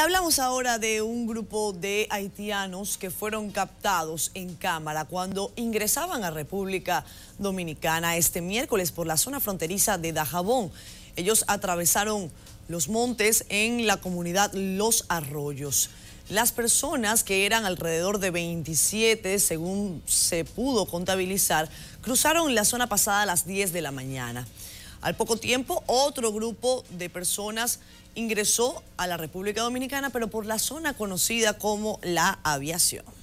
Hablamos ahora de un grupo de haitianos que fueron captados en cámara cuando ingresaban a República Dominicana este miércoles por la zona fronteriza de Dajabón. Ellos atravesaron los montes en la comunidad Los Arroyos. Las personas, que eran alrededor de 27, según se pudo contabilizar, cruzaron la zona pasada a las 10 de la mañana. Al poco tiempo, otro grupo de personas ingresó a la República Dominicana, pero por la zona conocida como la aviación.